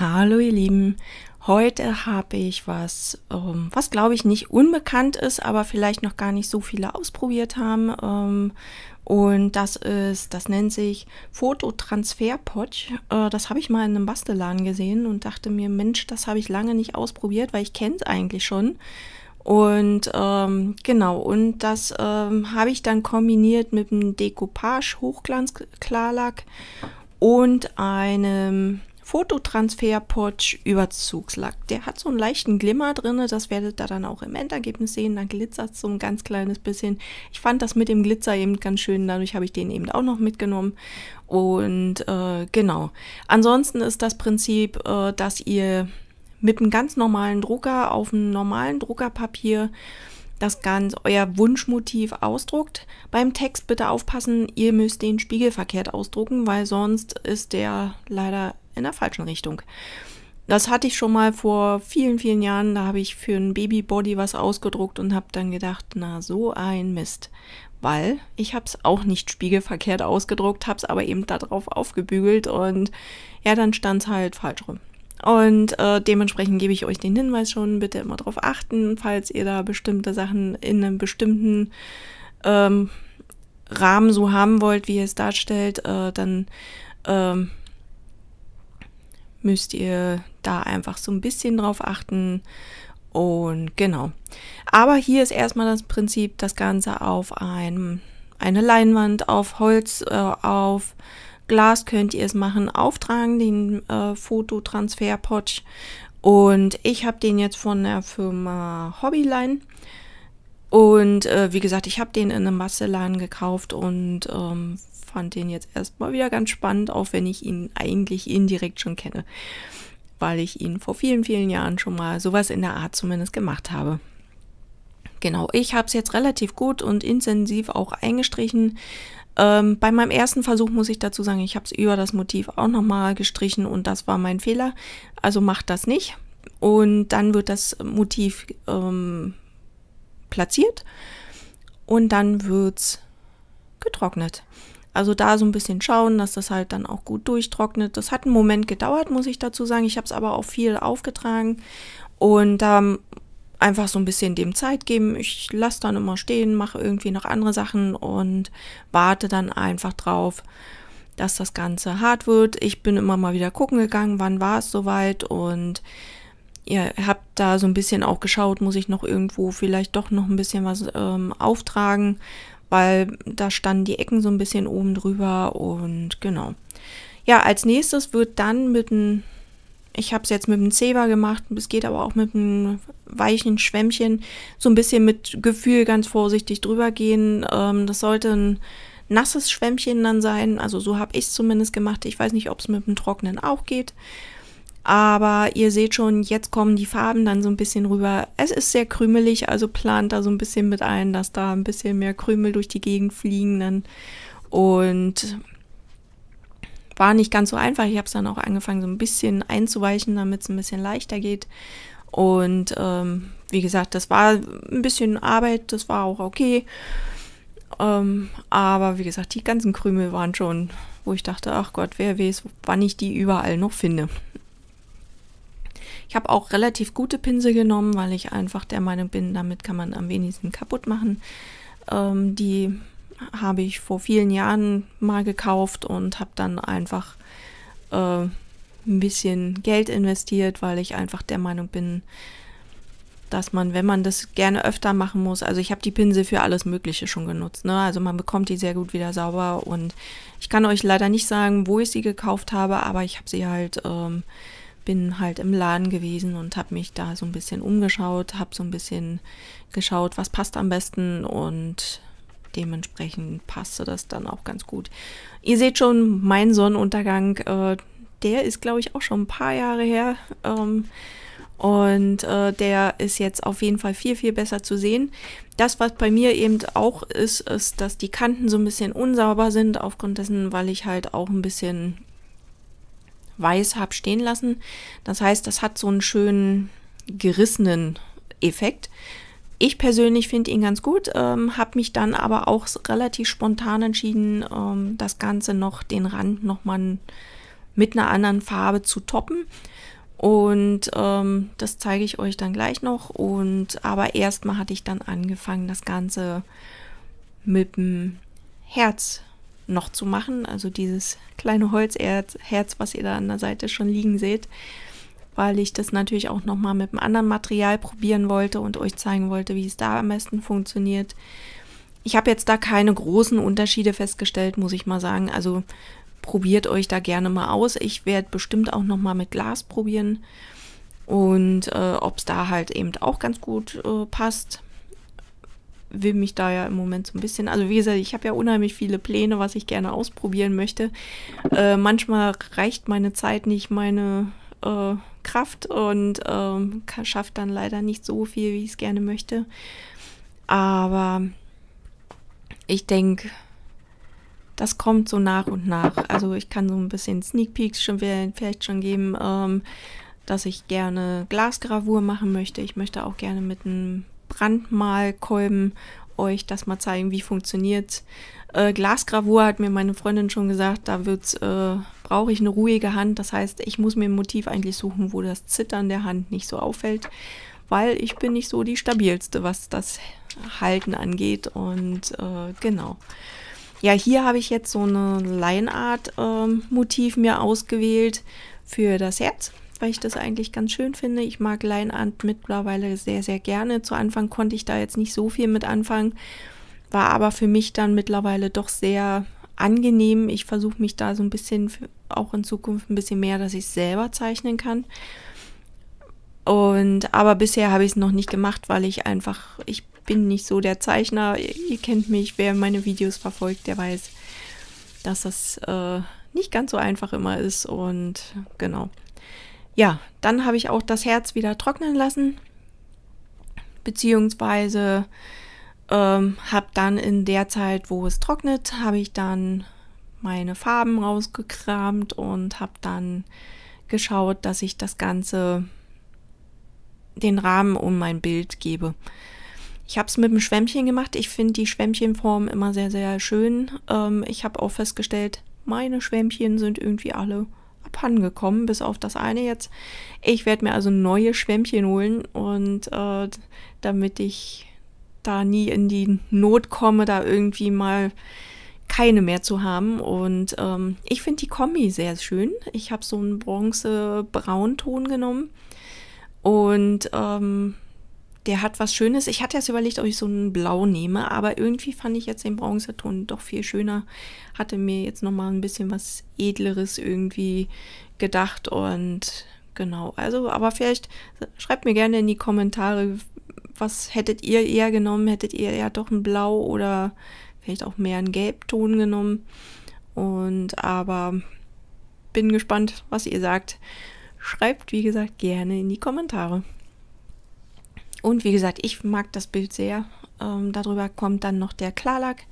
Hallo ihr Lieben, heute habe ich was, ähm, was glaube ich nicht unbekannt ist, aber vielleicht noch gar nicht so viele ausprobiert haben. Ähm, und das ist, das nennt sich Fototransferpot. Äh, das habe ich mal in einem Bastelladen gesehen und dachte mir, Mensch, das habe ich lange nicht ausprobiert, weil ich kenne es eigentlich schon. Und ähm, genau, und das ähm, habe ich dann kombiniert mit einem Decoupage Hochglanz Klarlack und einem Fototransfer Potsch Überzugslack. Der hat so einen leichten Glimmer drin, das werdet ihr dann auch im Endergebnis sehen. Dann glitzert es so ein ganz kleines bisschen. Ich fand das mit dem Glitzer eben ganz schön, dadurch habe ich den eben auch noch mitgenommen. Und äh, genau. Ansonsten ist das Prinzip, äh, dass ihr mit einem ganz normalen Drucker auf einem normalen Druckerpapier das ganz euer Wunschmotiv ausdruckt. Beim Text bitte aufpassen, ihr müsst den spiegelverkehrt ausdrucken, weil sonst ist der leider in der falschen Richtung. Das hatte ich schon mal vor vielen, vielen Jahren. Da habe ich für ein Babybody was ausgedruckt und habe dann gedacht, na so ein Mist. Weil ich habe es auch nicht spiegelverkehrt ausgedruckt, habe es aber eben darauf aufgebügelt und ja, dann stand es halt falsch rum. Und äh, dementsprechend gebe ich euch den Hinweis schon, bitte immer darauf achten, falls ihr da bestimmte Sachen in einem bestimmten ähm, Rahmen so haben wollt, wie ihr es darstellt, äh, dann... Ähm, müsst ihr da einfach so ein bisschen drauf achten. Und genau. Aber hier ist erstmal das Prinzip, das Ganze auf einem, eine Leinwand, auf Holz, äh, auf Glas könnt ihr es machen, auftragen, den äh, Fototransfer-Potsch. Und ich habe den jetzt von der Firma Hobbyline. Und äh, wie gesagt, ich habe den in einem Masseladen gekauft und ähm, fand den jetzt erstmal wieder ganz spannend, auch wenn ich ihn eigentlich indirekt schon kenne, weil ich ihn vor vielen, vielen Jahren schon mal sowas in der Art zumindest gemacht habe. Genau, ich habe es jetzt relativ gut und intensiv auch eingestrichen. Ähm, bei meinem ersten Versuch muss ich dazu sagen, ich habe es über das Motiv auch nochmal gestrichen und das war mein Fehler. Also macht das nicht. Und dann wird das Motiv ähm, platziert und dann wird es getrocknet. Also da so ein bisschen schauen, dass das halt dann auch gut durchtrocknet. Das hat einen Moment gedauert, muss ich dazu sagen. Ich habe es aber auch viel aufgetragen und ähm, einfach so ein bisschen dem Zeit geben. Ich lasse dann immer stehen, mache irgendwie noch andere Sachen und warte dann einfach drauf, dass das Ganze hart wird. Ich bin immer mal wieder gucken gegangen, wann war es soweit und ihr habt da so ein bisschen auch geschaut, muss ich noch irgendwo vielleicht doch noch ein bisschen was ähm, auftragen, weil da standen die Ecken so ein bisschen oben drüber und genau. Ja, als nächstes wird dann mit einem, ich habe es jetzt mit einem Zeber gemacht, es geht aber auch mit einem weichen Schwämmchen, so ein bisschen mit Gefühl ganz vorsichtig drüber gehen. Ähm, das sollte ein nasses Schwämmchen dann sein, also so habe ich es zumindest gemacht. Ich weiß nicht, ob es mit einem trockenen auch geht. Aber ihr seht schon, jetzt kommen die Farben dann so ein bisschen rüber. Es ist sehr krümelig, also plant da so ein bisschen mit ein, dass da ein bisschen mehr Krümel durch die Gegend fliegen. Dann. Und war nicht ganz so einfach. Ich habe es dann auch angefangen, so ein bisschen einzuweichen, damit es ein bisschen leichter geht. Und ähm, wie gesagt, das war ein bisschen Arbeit, das war auch okay. Ähm, aber wie gesagt, die ganzen Krümel waren schon, wo ich dachte, ach Gott, wer weiß, wann ich die überall noch finde. Ich habe auch relativ gute Pinsel genommen, weil ich einfach der Meinung bin, damit kann man am wenigsten kaputt machen. Ähm, die habe ich vor vielen Jahren mal gekauft und habe dann einfach äh, ein bisschen Geld investiert, weil ich einfach der Meinung bin, dass man, wenn man das gerne öfter machen muss, also ich habe die Pinsel für alles Mögliche schon genutzt, ne? Also man bekommt die sehr gut wieder sauber und ich kann euch leider nicht sagen, wo ich sie gekauft habe, aber ich habe sie halt ähm, bin halt im Laden gewesen und habe mich da so ein bisschen umgeschaut, habe so ein bisschen geschaut, was passt am besten und dementsprechend passte das dann auch ganz gut. Ihr seht schon, mein Sonnenuntergang, äh, der ist glaube ich auch schon ein paar Jahre her ähm, und äh, der ist jetzt auf jeden Fall viel, viel besser zu sehen. Das, was bei mir eben auch ist, ist, dass die Kanten so ein bisschen unsauber sind, aufgrund dessen, weil ich halt auch ein bisschen weiß habe stehen lassen. Das heißt, das hat so einen schönen gerissenen Effekt. Ich persönlich finde ihn ganz gut, ähm, habe mich dann aber auch relativ spontan entschieden, ähm, das Ganze noch, den Rand nochmal mit einer anderen Farbe zu toppen. Und ähm, das zeige ich euch dann gleich noch. Und aber erstmal hatte ich dann angefangen, das Ganze mit dem Herz zu noch zu machen. Also dieses kleine Holzherz, was ihr da an der Seite schon liegen seht, weil ich das natürlich auch nochmal mit einem anderen Material probieren wollte und euch zeigen wollte, wie es da am besten funktioniert. Ich habe jetzt da keine großen Unterschiede festgestellt, muss ich mal sagen. Also probiert euch da gerne mal aus. Ich werde bestimmt auch nochmal mit Glas probieren und äh, ob es da halt eben auch ganz gut äh, passt will mich da ja im Moment so ein bisschen, also wie gesagt, ich habe ja unheimlich viele Pläne, was ich gerne ausprobieren möchte. Äh, manchmal reicht meine Zeit nicht, meine äh, Kraft und äh, schafft dann leider nicht so viel, wie ich es gerne möchte. Aber ich denke, das kommt so nach und nach. Also ich kann so ein bisschen Sneak Peeks schon vielleicht schon geben, ähm, dass ich gerne Glasgravur machen möchte. Ich möchte auch gerne mit einem Brandmalkolben euch das mal zeigen, wie funktioniert. Äh, Glasgravur hat mir meine Freundin schon gesagt, da äh, brauche ich eine ruhige Hand. Das heißt, ich muss mir ein Motiv eigentlich suchen, wo das Zittern der Hand nicht so auffällt, weil ich bin nicht so die stabilste, was das Halten angeht. Und äh, genau. Ja, hier habe ich jetzt so eine Leinart-Motiv ähm, mir ausgewählt für das Herz weil ich das eigentlich ganz schön finde. Ich mag Leinart mittlerweile sehr, sehr gerne. Zu Anfang konnte ich da jetzt nicht so viel mit anfangen, war aber für mich dann mittlerweile doch sehr angenehm. Ich versuche mich da so ein bisschen auch in Zukunft ein bisschen mehr, dass ich selber zeichnen kann. Und aber bisher habe ich es noch nicht gemacht, weil ich einfach ich bin nicht so der Zeichner. Ihr, ihr kennt mich, wer meine Videos verfolgt, der weiß, dass das äh, nicht ganz so einfach immer ist und genau ja, dann habe ich auch das Herz wieder trocknen lassen, beziehungsweise ähm, habe dann in der Zeit, wo es trocknet, habe ich dann meine Farben rausgekramt und habe dann geschaut, dass ich das Ganze den Rahmen um mein Bild gebe. Ich habe es mit dem Schwämmchen gemacht. Ich finde die Schwämmchenform immer sehr, sehr schön. Ähm, ich habe auch festgestellt, meine Schwämmchen sind irgendwie alle abhandengekommen, bis auf das eine jetzt. Ich werde mir also neue Schwämmchen holen und äh, damit ich da nie in die Not komme, da irgendwie mal keine mehr zu haben. Und ähm, ich finde die Kombi sehr schön. Ich habe so einen bronze-braunton genommen und ähm, der hat was Schönes. Ich hatte jetzt überlegt, ob ich so einen Blau nehme, aber irgendwie fand ich jetzt den Bronzeton doch viel schöner. Hatte mir jetzt nochmal ein bisschen was Edleres irgendwie gedacht und genau. Also, aber vielleicht schreibt mir gerne in die Kommentare, was hättet ihr eher genommen? Hättet ihr eher doch ein Blau oder vielleicht auch mehr einen Gelbton genommen? Und aber bin gespannt, was ihr sagt. Schreibt, wie gesagt, gerne in die Kommentare. Und wie gesagt, ich mag das Bild sehr. Ähm, darüber kommt dann noch der Klarlack.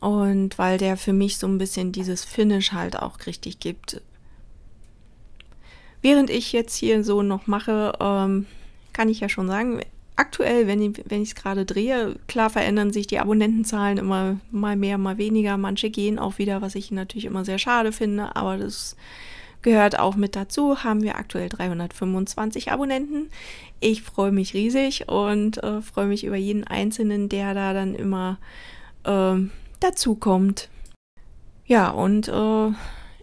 Und weil der für mich so ein bisschen dieses Finish halt auch richtig gibt. Während ich jetzt hier so noch mache, ähm, kann ich ja schon sagen, aktuell, wenn ich es gerade drehe, klar verändern sich die Abonnentenzahlen immer mal mehr, mal weniger. Manche gehen auch wieder, was ich natürlich immer sehr schade finde, aber das ist gehört auch mit dazu, haben wir aktuell 325 Abonnenten. Ich freue mich riesig und äh, freue mich über jeden Einzelnen, der da dann immer äh, dazukommt. Ja, und äh,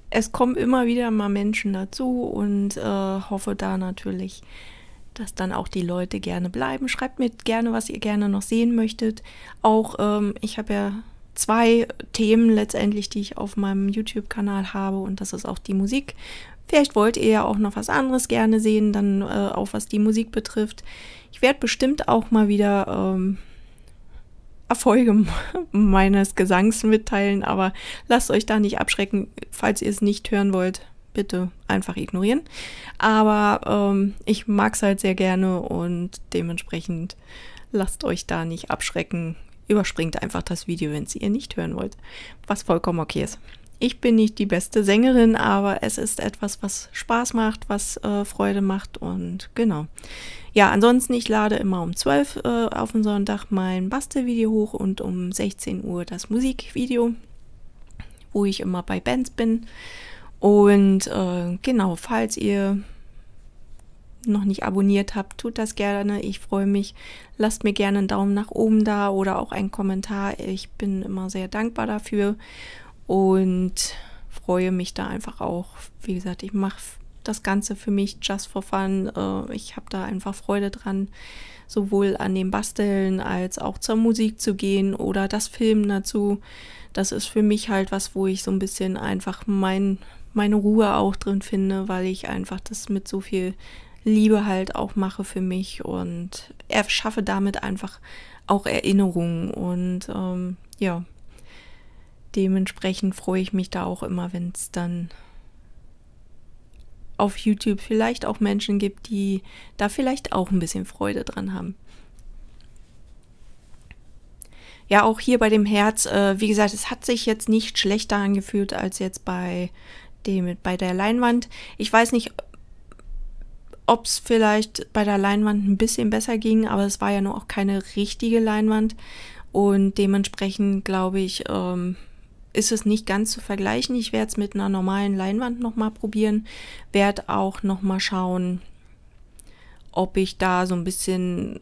es kommen immer wieder mal Menschen dazu und äh, hoffe da natürlich, dass dann auch die Leute gerne bleiben. Schreibt mir gerne, was ihr gerne noch sehen möchtet. Auch ähm, ich habe ja zwei Themen letztendlich, die ich auf meinem YouTube-Kanal habe und das ist auch die Musik. Vielleicht wollt ihr ja auch noch was anderes gerne sehen, dann äh, auch was die Musik betrifft. Ich werde bestimmt auch mal wieder ähm, Erfolge meines Gesangs mitteilen, aber lasst euch da nicht abschrecken, falls ihr es nicht hören wollt. Bitte einfach ignorieren. Aber ähm, ich mag es halt sehr gerne und dementsprechend lasst euch da nicht abschrecken, überspringt einfach das Video, wenn ihr nicht hören wollt, was vollkommen okay ist. Ich bin nicht die beste Sängerin, aber es ist etwas, was Spaß macht, was äh, Freude macht und genau. Ja, ansonsten, ich lade immer um 12 äh, auf den Sonntag mein Bastelvideo hoch und um 16 Uhr das Musikvideo, wo ich immer bei Bands bin. Und äh, genau, falls ihr noch nicht abonniert habt, tut das gerne. Ich freue mich. Lasst mir gerne einen Daumen nach oben da oder auch einen Kommentar. Ich bin immer sehr dankbar dafür und freue mich da einfach auch. Wie gesagt, ich mache das Ganze für mich just for fun. Äh, ich habe da einfach Freude dran, sowohl an dem Basteln als auch zur Musik zu gehen oder das Filmen dazu. Das ist für mich halt was, wo ich so ein bisschen einfach mein, meine Ruhe auch drin finde, weil ich einfach das mit so viel Liebe halt auch mache für mich und erschaffe damit einfach auch Erinnerungen und ähm, ja, dementsprechend freue ich mich da auch immer, wenn es dann auf YouTube vielleicht auch Menschen gibt, die da vielleicht auch ein bisschen Freude dran haben. Ja, auch hier bei dem Herz, äh, wie gesagt, es hat sich jetzt nicht schlechter angefühlt als jetzt bei dem bei der Leinwand. Ich weiß nicht, ob es vielleicht bei der Leinwand ein bisschen besser ging, aber es war ja nur auch keine richtige Leinwand und dementsprechend glaube ich, ähm, ist es nicht ganz zu vergleichen. Ich werde es mit einer normalen Leinwand nochmal probieren, werde auch nochmal schauen, ob ich da so ein bisschen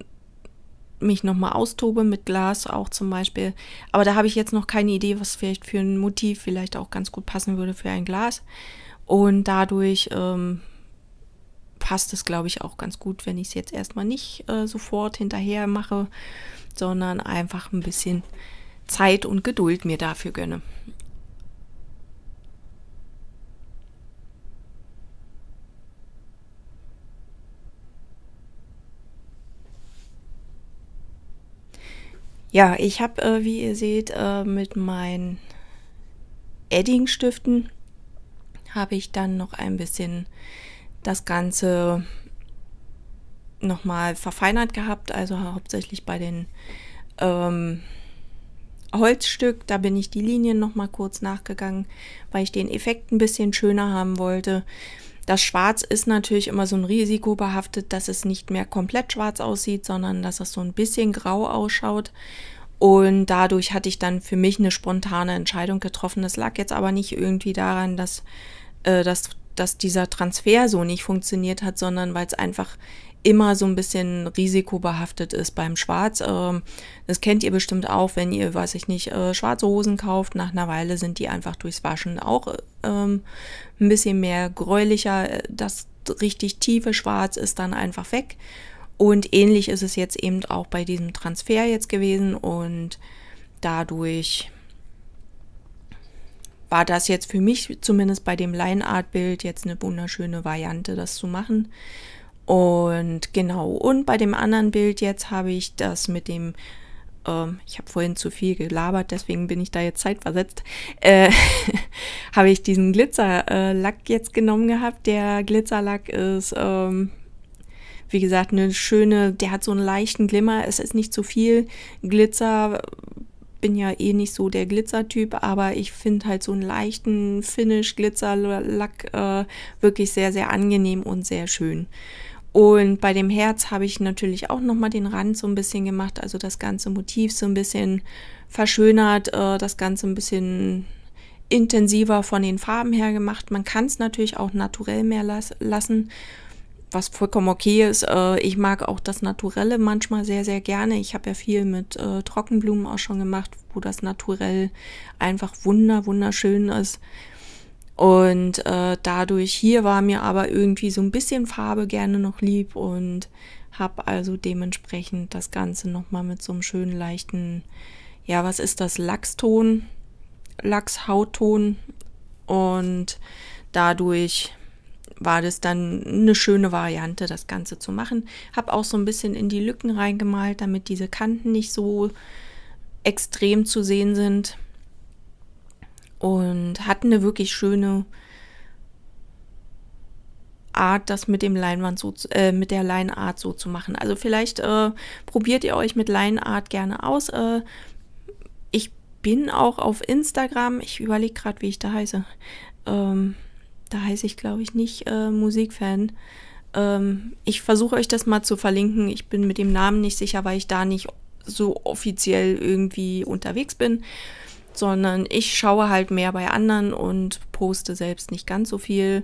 mich nochmal austobe mit Glas auch zum Beispiel. Aber da habe ich jetzt noch keine Idee, was vielleicht für ein Motiv vielleicht auch ganz gut passen würde für ein Glas. Und dadurch ähm, passt es, glaube ich, auch ganz gut, wenn ich es jetzt erstmal nicht äh, sofort hinterher mache, sondern einfach ein bisschen Zeit und Geduld mir dafür gönne. Ja, ich habe, äh, wie ihr seht, äh, mit meinen Edding-Stiften habe ich dann noch ein bisschen das Ganze nochmal verfeinert gehabt, also hauptsächlich bei den ähm, Holzstück, da bin ich die Linien nochmal kurz nachgegangen, weil ich den Effekt ein bisschen schöner haben wollte. Das Schwarz ist natürlich immer so ein Risiko behaftet, dass es nicht mehr komplett schwarz aussieht, sondern dass es so ein bisschen grau ausschaut. Und dadurch hatte ich dann für mich eine spontane Entscheidung getroffen. Das lag jetzt aber nicht irgendwie daran, dass äh, das dass dieser Transfer so nicht funktioniert hat, sondern weil es einfach immer so ein bisschen risikobehaftet ist beim Schwarz. Ähm, das kennt ihr bestimmt auch, wenn ihr, weiß ich nicht, äh, schwarze Hosen kauft. Nach einer Weile sind die einfach durchs Waschen auch ähm, ein bisschen mehr gräulicher. Das richtig tiefe Schwarz ist dann einfach weg. Und ähnlich ist es jetzt eben auch bei diesem Transfer jetzt gewesen und dadurch war das jetzt für mich zumindest bei dem Lineart-Bild jetzt eine wunderschöne Variante, das zu machen. Und genau, und bei dem anderen Bild jetzt habe ich das mit dem, ähm, ich habe vorhin zu viel gelabert, deswegen bin ich da jetzt zeitversetzt, äh, habe ich diesen Glitzerlack jetzt genommen gehabt. Der Glitzerlack ist... Ähm, wie gesagt, eine schöne, der hat so einen leichten Glimmer. Es ist nicht zu viel Glitzer, bin ja eh nicht so der Glitzertyp, aber ich finde halt so einen leichten Finish-Glitzerlack äh, wirklich sehr, sehr angenehm und sehr schön. Und bei dem Herz habe ich natürlich auch nochmal den Rand so ein bisschen gemacht, also das ganze Motiv so ein bisschen verschönert, äh, das Ganze ein bisschen intensiver von den Farben her gemacht. Man kann es natürlich auch naturell mehr las lassen was vollkommen okay ist. Äh, ich mag auch das Naturelle manchmal sehr, sehr gerne. Ich habe ja viel mit äh, Trockenblumen auch schon gemacht, wo das Naturell einfach wunder, wunderschön ist. Und äh, dadurch hier war mir aber irgendwie so ein bisschen Farbe gerne noch lieb und habe also dementsprechend das Ganze nochmal mit so einem schönen leichten, ja, was ist das, Lachston, Lachshautton und dadurch war das dann eine schöne Variante, das Ganze zu machen. Habe auch so ein bisschen in die Lücken reingemalt, damit diese Kanten nicht so extrem zu sehen sind. Und hatte eine wirklich schöne Art, das mit dem Leinwand so, äh, mit der Leinart so zu machen. Also vielleicht äh, probiert ihr euch mit Leinart gerne aus. Äh, ich bin auch auf Instagram. Ich überlege gerade, wie ich da heiße. Ähm, da heiße ich, glaube ich, nicht äh, Musikfan. Ähm, ich versuche euch das mal zu verlinken. Ich bin mit dem Namen nicht sicher, weil ich da nicht so offiziell irgendwie unterwegs bin, sondern ich schaue halt mehr bei anderen und poste selbst nicht ganz so viel.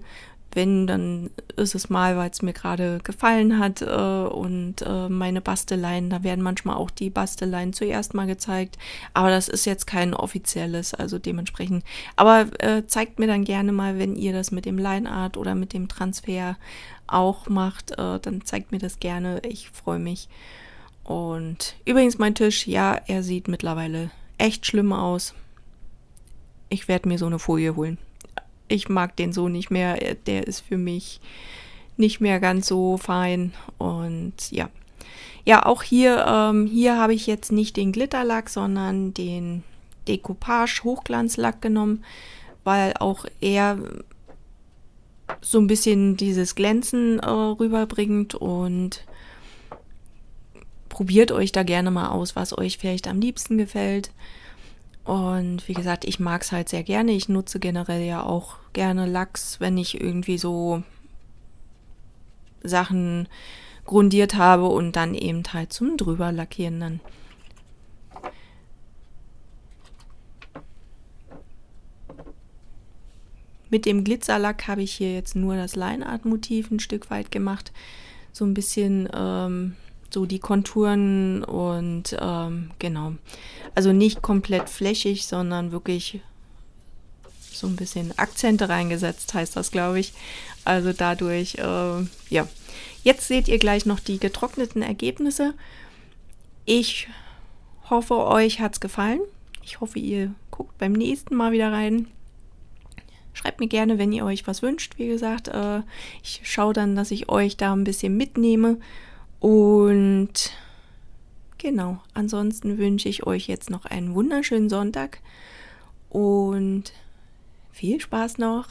Wenn, dann ist es mal, weil es mir gerade gefallen hat äh, und äh, meine Basteleien, da werden manchmal auch die Basteleien zuerst mal gezeigt. Aber das ist jetzt kein offizielles, also dementsprechend. Aber äh, zeigt mir dann gerne mal, wenn ihr das mit dem Lineart oder mit dem Transfer auch macht, äh, dann zeigt mir das gerne. Ich freue mich. Und übrigens mein Tisch, ja, er sieht mittlerweile echt schlimm aus. Ich werde mir so eine Folie holen ich mag den so nicht mehr, der ist für mich nicht mehr ganz so fein und ja. Ja, auch hier, ähm, hier habe ich jetzt nicht den Glitterlack, sondern den Decoupage Hochglanzlack genommen, weil auch er so ein bisschen dieses Glänzen äh, rüberbringt und probiert euch da gerne mal aus, was euch vielleicht am liebsten gefällt. Und wie gesagt, ich mag es halt sehr gerne. Ich nutze generell ja auch gerne Lachs, wenn ich irgendwie so Sachen grundiert habe und dann eben halt zum drüber lackieren dann. Mit dem Glitzerlack habe ich hier jetzt nur das Leinart-Motiv ein Stück weit gemacht. So ein bisschen ähm, so die Konturen und ähm, genau. Also nicht komplett flächig, sondern wirklich so ein bisschen Akzente reingesetzt, heißt das, glaube ich. Also dadurch, äh, ja. Jetzt seht ihr gleich noch die getrockneten Ergebnisse. Ich hoffe, euch hat es gefallen. Ich hoffe, ihr guckt beim nächsten Mal wieder rein. Schreibt mir gerne, wenn ihr euch was wünscht. Wie gesagt, äh, ich schaue dann, dass ich euch da ein bisschen mitnehme. Und genau, ansonsten wünsche ich euch jetzt noch einen wunderschönen Sonntag und viel Spaß noch.